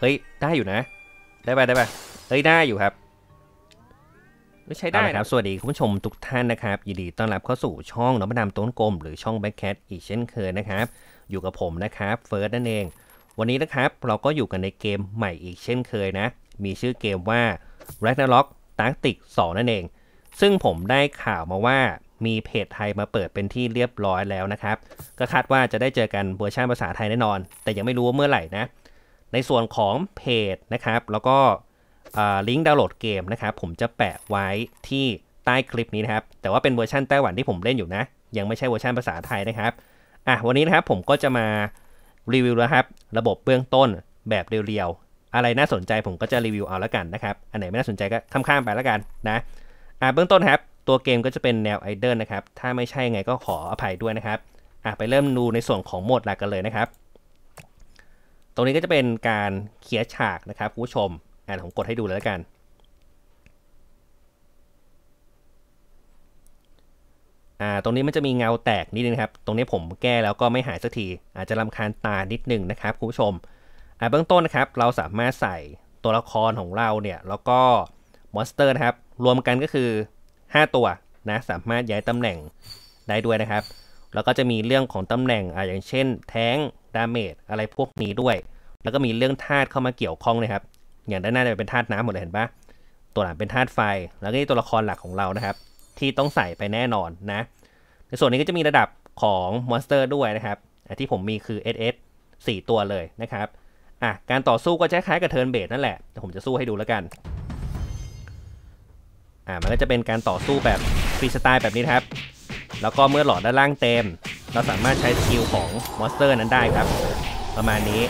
เฮ้ย ได้อยู่นะ ได้ไปได้ไปเฮ้ยได้อยู่ครับใช้ได้ครับ สวัสดีคุณผู้ชมทุกท่านนะครับ ยินดีต้อนรับเข้าสู่ช่องน้องประดามต้นกลม หรือช่องแบ็คแคทอีกเช่นเคยนะครับ อยู่กับผมนะครับเฟิร์สนั่นเอง วันนี้นะครับเราก็อยู่กันในเกมใหม่อีกเช่นเคยนะ มีชื่อเกมว่า Ragnarok Tactic 2นั่นเอง ซึ่งผมได้ข่าวมาว่ามีเพจไทยมาเปิดเป็นที่เรียบร้อยแล้วนะครับ ก็คาดว่าจะได้เจอกันเวอร์ชันภาษาไทยแน่นอน แต่ยังไม่รู้ว่าเมื่อไหร่นะในส่วนของเพจนะครับแล้วก็ลิงก์ดาวน์โหลดเกมนะครับผมจะแปะไว้ที่ใต้คลิปนี้นะครับ แต่ว่าเป็นเวอร์ชันไต้หวันที่ผมเล่นอยู่นะ ยังไม่ใช่เวอร์ชันภาษาไทยนะครับอ่ะวันนี้นะครับผมก็จะมารีวิวนะครับ ระบบเบื้องต้นแบบเรียวๆอะไรน่าสนใจผมก็จะรีวิวเอาละกันนะครับ อันไหนไม่น่าสนใจก็ข้ามๆไปละกันนะอ่ะเบื้องต้นครับ ตัวเกมก็จะเป็นแนวไอเดอลนะครับ ถ้าไม่ใช่ไงก็ขออภัยด้วยนะครับอ่ะไปเริ่มดูในส่วนของโหมดหลักกันเลยนะครับตรงนี้ก็จะเป็นการเคลียร์ฉากนะครับคุณผู้ชมอ่าผมกดให้ดูเลยแล้วกันอ่าตรงนี้มันจะมีเงาแตกนิดนึงครับ ตรงนี้ผมแก้แล้วก็ไม่หายสักทีอาจจะลำคาญตานิดนึงนะครับคุณผู้ชมอ่าเบื้องต้นนะครับเราสามารถใส่ตัวละครของเราเนี่ยแล้วก็มอนสเตอร์นะครับ รวมกันก็คือ 5 ตัวนะสามารถย้ายตำแหน่งได้ด้วยนะครับแล้วก็จะมีเรื่องของตำแหน่งอ่าอย่างเช่น แท้งดาเมจอะไรพวกนี้ด้วย แล้วก็มีเรื่องธาตุเข้ามาเกี่ยวข้องนะครับ อย่างด้านหน้าจะเป็นธาตุน้ำหมดเลยเห็นปะ ตัวหลังเป็นธาตุไฟ แล้วก็ี่ตัวละครหลักของเรานะครับ ที่ต้องใส่ไปแน่นอนนะ ในส่วนนี้ก็จะมีระดับของมอนสเตอร์ด้วยนะครับ ที่ผมมีคือ SS 4ตัวเลยนะครับอ่ะการต่อสู้ก็จะคล้ายกับเทิร์นเบสนั่นแหละแต่ผมจะสู้ให้ดูแล้วกันอ่ะมันก็จะเป็นการต่อสู้แบบฟรีสไตล์แบบนี้ครับ แล้วก็เมื่อหลอดด้านล่างเต็มเราสามารถใช้สกิลของมอสเตอร์นั้นได้ครับ ประมาณนี้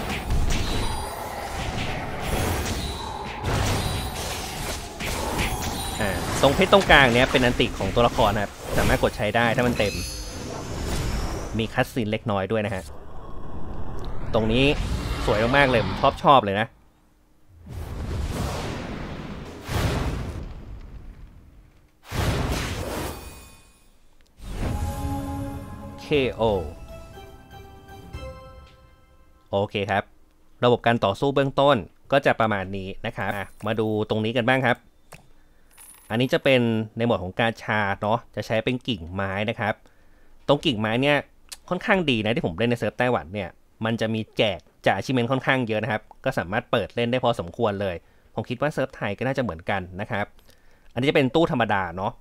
ตรงเพชรตรงกลางเนี้ยเป็นอันติของตัวละครนะครับ สามารถกดใช้ได้ถ้ามันเต็ม มีคัสซีนเล็กน้อยด้วยนะฮะ ตรงนี้สวยมากๆเลยผมชอบชอบเลยนะ KO โอเคครับ ระบบการต่อสู้เบื้องต้นก็จะประมาณนี้นะครับ มาดูตรงนี้กันบ้างครับ อันนี้จะเป็นในหมวดของการชาเนาะ จะใช้เป็นกิ่งไม้นะครับ ตรงกิ่งไม้เนี่ยค่อนข้างดีนะที่ผมเล่นในเซิร์ฟไต้หวันเนี่ย มันจะมีแจกจ่าชิเมนค่อนข้างเยอะนะครับ ก็สามารถเปิดเล่นได้พอสมควรเลย ผมคิดว่าเซิร์ฟไทยก็น่าจะเหมือนกันนะครับ อันนี้จะเป็นตู้ธรรมดาเนาะ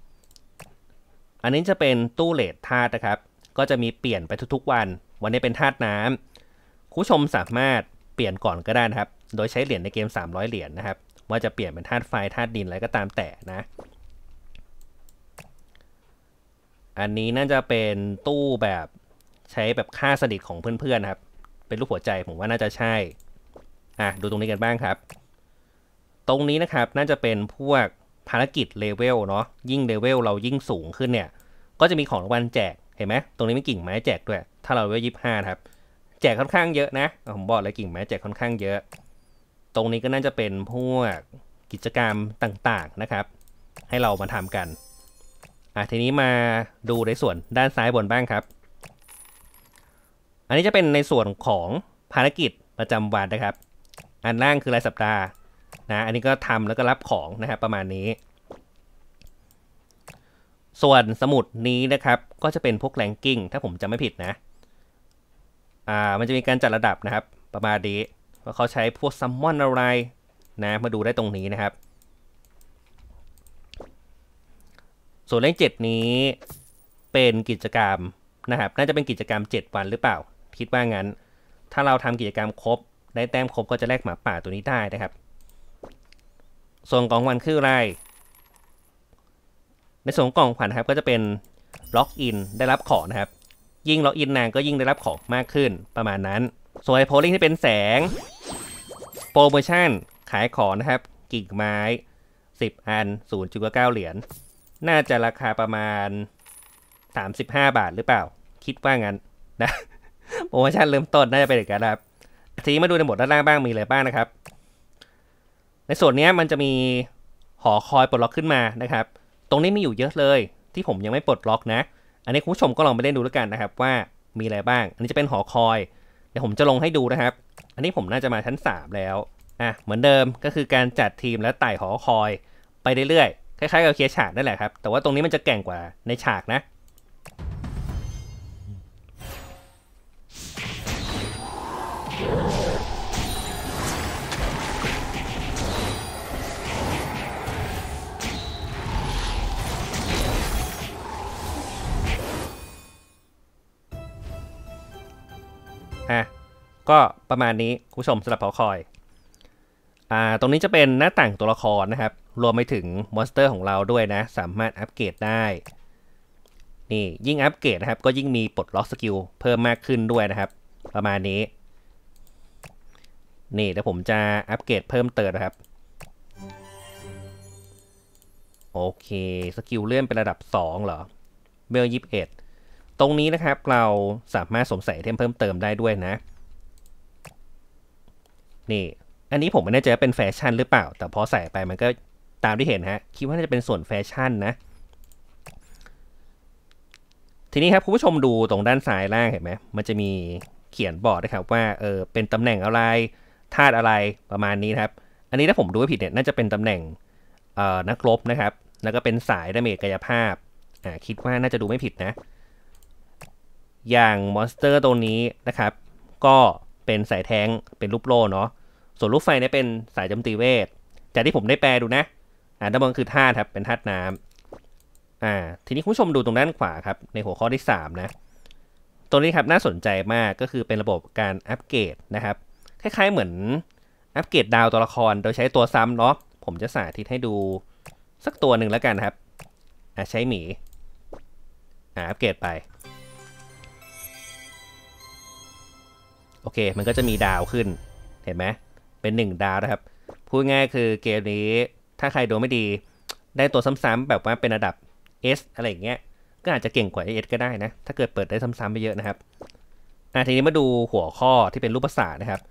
อันนี้จะเป็นตู้เลทธาตุนะครับก็จะมีเปลี่ยนไปทุกๆวัน วันนี้เป็นธาตุน้ำคุณชมสามารถเปลี่ยนก่อนก็ได้นะครับ โดยใช้เหรียญในเกม 300 เหรียญนนะครับ ว่าจะเปลี่ยนเป็นธาตุไฟ ธาตุดินอะไรก็ตามแต่นะ อันนี้น่าจะเป็นตู้แบบใช้แบบค่าสนิทของเพื่อนๆนะครับ เป็นรูปหัวใจ ผมว่าน่าจะใช่ อ่ะดูตรงนี้กันบ้างครับ ตรงนี้นะครับน่าจะเป็นพวกภารกิจเลเวลเนาะ ยิ่งเลเวลเรายิ่งสูงขึ้นเนี่ย ก็จะมีของรางวัลแจกเห็นไหมตรงนี้มีกิ่งไม้แจกด้วยถ้าเราเวลยี่ห้าครับ แจกค่อนข้างเยอะนะผมบอกเลยกิ่งไม้แจกค่อนข้างเยอะ ตรงนี้ก็น่าจะเป็นพวกกิจกรรมต่างๆนะครับ ให้เรามาทำกันอ่ะทีนี้มาดูในส่วนด้านซ้ายบนบ้างครับ อันนี้จะเป็นในส่วนของภารกิจประจำวันนะครับ อันล่างคือรายสัปดาห์นะอันนี้ก็ทำแล้วก็รับของนะครับประมาณนี้ส่วนสมุดนี้นะครับก็จะเป็นพวกแรงกิ้งถ้าผมจำไม่ผิดนะ อ่ามันจะมีการจัดระดับนะครับ ประมาณนี้ว่าเขาใช้พวกซัมมอนอะไรนะมาดูได้ตรงนี้นะครับ ส่วนเลขเจ็ดนี้เป็นกิจกรรมนะครับ น่าจะเป็นกิจกรรม 7 วันหรือเปล่า คิดว่างั้นถ้าเราทำกิจกรรมครบได้แต้มครบก็จะแลกหมาป่าตัวนี้ได้นะครับ ส่วนของวันคืออะไรในส่วนของกล่องขวัญครับก็จะเป็นล็อกอินได้รับของนะครับ ยิ่งล็อกอินนางก็ยิ่งได้รับของมากขึ้น ประมาณนั้นส่วนไอโพลิงที่เป็นแสงโปรโมชั่นขายของนะครับ กิ่งไม้ 10 อัน 0.9 เหรียญน่าจะราคาประมาณ 35 บาทหรือเปล่า คิดว่างั้นนะโปรโมชั่นเริ่มต้น น่าจะเป็นอย่างนั้นครับทีนี้มาดูในบทด้านล่างบ้างมีอะไรบ้างนะครับ ในส่วนนี้มันจะมีหอคอยปลดล็อกขึ้นมานะครับตรงนี้มีอยู่เยอะเลยที่ผมยังไม่ปลดล็อกนะ อันนี้คุณผู้ชมก็ลองไปเล่นดูแล้วกันนะครับว่ามีอะไรบ้าง อันนี้จะเป็นหอคอย เดี๋ยวผมจะลงให้ดูนะครับ อันนี้ผมน่าจะมาชั้น 3 แล้วอ่ะเหมือนเดิมก็คือการจัดทีมและไต่หอคอย ไปเรื่อยๆคล้ายๆกับเคียร์ฉากนั่นแหละครับ แต่ว่าตรงนี้มันจะแก่งกว่าในฉากนะฮะก็ประมาณนี้คุณผู้ชมสำหรับพอคอยอ่าตรงนี้จะเป็นหน้าต่างตัวละครนะครับรวมไปถึงมอนสเตอร์ของเราด้วยนะสามารถอัปเกรดได้นี่ยิ่งอัปเกรดนะครับ ก็ยิ่งมีปลดล็อกสกิลเพิ่มมากขึ้นด้วยนะครับ ประมาณนี้ นี่เดี๋ยวผมจะอัปเกรดเพิ่มเติมนะครับโอเคสกิลเลื่อนเป็นระดับ2เหรอเบลยิบเอ็ดตรงนี้นะครับเราสามารถสมใส่เทมเพิ่มเติมได้ด้วยนะ นี่อันนี้ผมไม่แน่ใจว่าเป็นแฟชั่นหรือเปล่า แต่พอใส่ไปมันก็ตามที่เห็นฮะคิดว่าน่าจะเป็นส่วนแฟชั่นนะ ทีนี้ครับคุณผู้ชมดูตรงด้านซ้ายล่างเห็นไหมมันจะมีเขียนบอร์ดนะครับว่า เออเป็นตำแหน่งอะไรธาตุอะไรประมาณนี้นะครับ อันนี้ถ้าผมดูไม่ผิดเนี่ยน่าจะเป็นตำแหน่งนักรบนะครับแล้วก็เป็นสายดาเมจกายภาพอ่าคิดว่าน่าจะดูไม่ผิดนะอย่างมอนสเตอร์ตัวนี้นะครับ ก็เป็นสายแทงเป็นลูกโล่เนาะส่วนลูกไฟเนี่ยเป็นสายจมตีเวทจากที่ผมได้แปลดูนะ อ่าด้านบนคือธาตุครับ เป็นธาตุน้ำอ่าทีนี้คุณผู้ชมดูตรงด้านขวาครับ ในหัวข้อที่ 3 นะตัวนี้ครับน่าสนใจมากก็คือเป็นระบบการอัปเกรดนะครับ คล้าย ๆ เหมือนอัปเกรดดาวตัวละครโดยใช้ตัวซ้ำเนาะผมจะสาธิตให้ดูสักตัวหนึ่งแล้วกันครับอ่าใช้หมีอ่าอัปเกรดไปโอเค มันก็จะมีดาวขึ้น เห็นไหม เป็น 1 ดาวนะครับ พูดง่ายคือเกมนี้ ถ้าใครดูไม่ดี ได้ตัวซ้ำๆแบบว่าเป็นระดับ S อะไรอย่างเงี้ย ก็อาจจะเก่งกว่า S ก็ได้นะ ถ้าเกิดเปิดได้ซ้ำๆไปเยอะนะครับอ่ะทีนี้มาดูหัวข้อที่เป็นรูปภาษานะครับ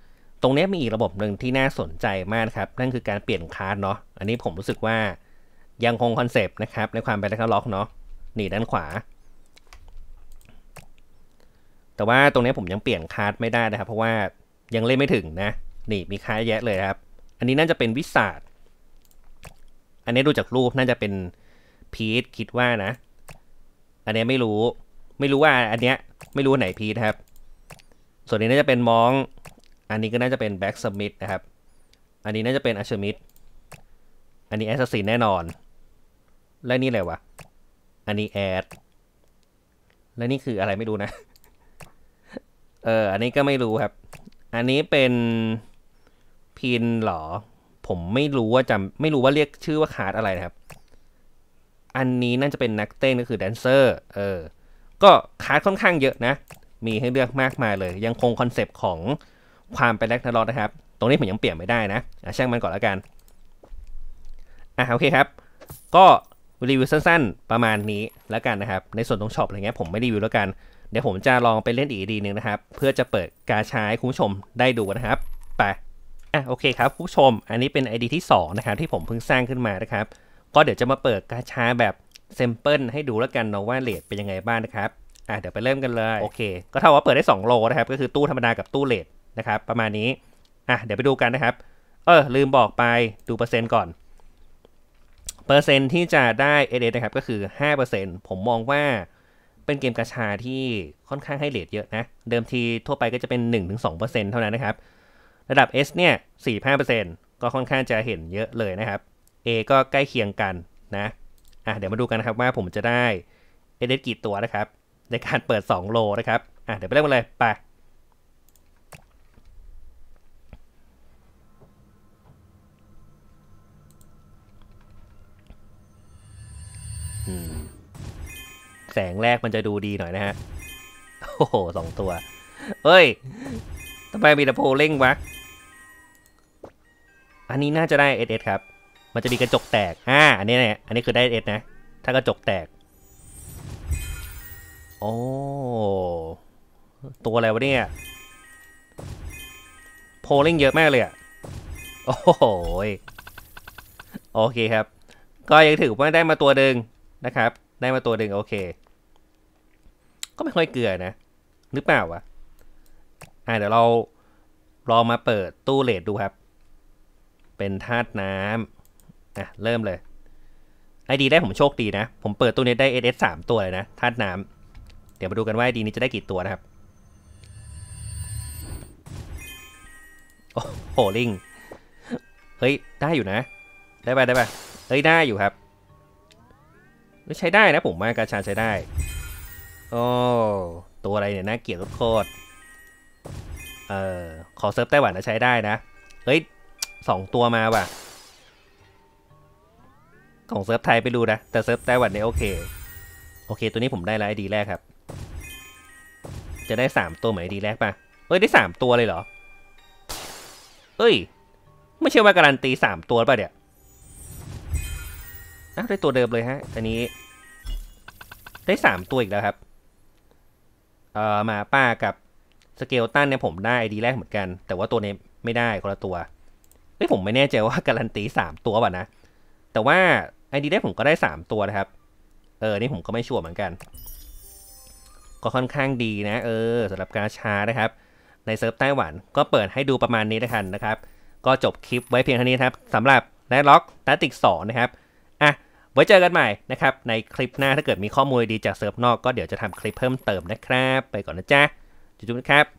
ตรงนี้มีอีกระบบหนึ่งที่น่าสนใจมากครับ นั่นคือการเปลี่ยนคร์สเนาะ อันนี้ผมรู้สึกว่ายังคงคอนเซปต์นะครับ ในความเป็นแล็กล็อกเนาะนี่ด้านขวาแต่ว่าตรงนี้ผมยังเปลี่ยนคาร์ดไม่ได้นะครับ เพราะว่ายังเล่นไม่ถึงนะ นี่มีคาร์ดแยะเลยครับ อันนี้น่าจะเป็นวิสาดอันนี้ดูจากรูปน่าจะเป็นพีทคิดว่านะ อันนี้ไม่รู้ไม่รู้ว่าอันเนี้ยไม่รู้ไหนพีทครับ ส่วนนี้น่าจะเป็นมอง อันนี้ก็น่าจะเป็นแบ็กสมิธนะครับอันนี้น่าจะเป็นอัชมิธอันนี้แอสซินแน่นอน และนี่อะไรวะอันนี้แอดและนี่คืออะไรไม่รู้นะเออ อันนี้ก็ไม่รู้ครับ อันนี้เป็นพินหรอ ผมไม่รู้ว่าจำไม่รู้ว่าเรียกชื่อว่าคาร์ดอะไรนะครับ อันนี้น่าจะเป็นนักเต้นก็คือแดนเซอร์ เออ ก็คาร์ดค่อนข้างเยอะนะ มีให้เลือกมากมายเลย ยังคงคอนเซปต์ของความเป็นแร็คนารอกนะครับ ตรงนี้ผมยังเปลี่ยนไม่ได้นะอ่ะช่างมันก่อนแล้วกัน อ่ะโอเคครับ ก็รีวิวสั้น ๆ ประมาณนี้แล้วกันนะครับ ในส่วนตรงช็อปอะไรเงี้ยผมไม่รีวิวแล้วกันเดี๋ยวผมจะลองไปเล่นอีกดีหนึ่งนะครับ เพื่อจะเปิดกาชาให้คุณผู้ชมได้ดูนะครับไปอ่ะโอเคครับคุณผู้ชมอันนี้เป็น ID ที่2นะครับที่ผมเพิ่งสร้างขึ้นมานะครับ ก็เดี๋ยวจะมาเปิดกาชาแบบเซมเปิลให้ดูแล้วกันเนาะว่าเลทเป็นยังไงบ้างนะครับอ่ะเดี๋ยวไปเริ่มกันเลยโอเค ก็เท่าว่าเปิดได้2โลนะครับก็คือตู้ธรรมดากับตู้เลทนะครับ ประมาณนี้อ่ะเดี๋ยวไปดูกันนะครับเออลืมบอกไปดูเปอร์เซ็นต์ก่อน เปอร์เซ็นต์ที่จะได้เอเดนะครับก็คือ 5%ผมมองว่าเป็นเกมกระชาที่ค่อนข้างให้เลทเยอะนะ เดิมทีทั่วไปก็จะเป็น 1-2%เท่านั้นนะครับ ระดับ S เนี่ย 45%ก็ค่อนข้างจะเห็นเยอะเลยนะครับ A ก็ใกล้เคียงกันนะ อ่ะเดี๋ยวมาดูกันนะครับว่าผมจะได้เอเดกี่ตัวนะครับ ในการเปิด 2 โลนะครับ อ่ะเดี๋ยวไปเริ่มกันเลยไปอืมแสงแรกมันจะดูดีหน่อยนะฮะ โอ้โหสองตัวเอ้ยทำไมมีแต่โพเล่งวะ อันนี้น่าจะได้เอสครับ มันจะมีกระจกแตกอ่าอันนี้เนี่ยอันนี้คือได้เอสนะ ถ้ากระจกแตกโอ้ตัวอะไรวะเนี่ย โพเล่งเยอะมากเลยอะโอ้โหโอเคครับ ก็ยังถือว่าได้มาตัวหนึ่งนะครับได้มาตัวหนึ่งโอเค ก็ไม่ค่อยเกลือนะ หรือเปล่าวะอ่าเดี๋ยวเราลองมาเปิดตู้เลดดูครับ เป็นธาตุน้ำอ่ะ เริ่มเลย ไอดีได้ผมโชคดีนะผมเปิดตู้นี้ได้เอสสามตัวเลยนะธาตุน้ำเดี๋ยวมาดูกันว่าไอดีนี้จะได้กี่ตัวนะครับโอ้โหลิงเฮ้ยได้อยู่นะ ได้ไปได้ไปเฮ้ยได้อยู่ครับไม่ใช้ได้นะผมว่ากาชาใช้ได้โอ้ตัวอะไรเนี่ยน่าเกลียดโคตร เออขอเซิร์ฟไต้หวันนะใช้ได้นะ เฮ้ยสองตัวมาว่ะ ของเซิร์ฟไทยไปดูนะแต่เซิร์ฟไต้หวันเนี่ยโอเค โอเคตัวนี้ผมได้ไอดีแรกครับ จะได้สามตัวไหมไอดีแรกป่ะเฮ้ยได้สามตัวเลยเหรอ เฮ้ย ไม่ใช่ว่าการันตีสามตัวป่ะเนี่ยอะได้ตัวเดิมเลยฮะอันนี้ได้สามตัวอีกแล้วครับ เอ่อมาป้ากับ สเกลตันเนี่ยผมได้ดีแรกเหมือนกัน แต่ว่าตัวนี้ไม่ได้คนละตัวเฮ้ยผมไม่แน่ใจว่าการันตีสามตัวป่ะนะ แต่ว่าไอดีแรกผมก็ได้สามตัวนะครับ เออนี่ผมก็ไม่ชัวร์เหมือนกัน ก็ค่อนข้างดีนะเออสำหรับการชานะครับ ในเซิร์ฟไต้หวันก็เปิดให้ดูประมาณนี้นะ้รันนะครับ ก็จบคลิปไว้เพียงเท่านี้ครับสำหรับแรดล็อกตติกสองนะครับไว้เจอกันใหม่นะครับในคลิปหน้าถ้าเกิดมีข้อมูลดีจากเซิร์ฟนอก ก็เดี๋ยวจะทำคลิปเพิ่มเติมนะครับไปก่อนนะจ๊ะจุ๊บนะครับ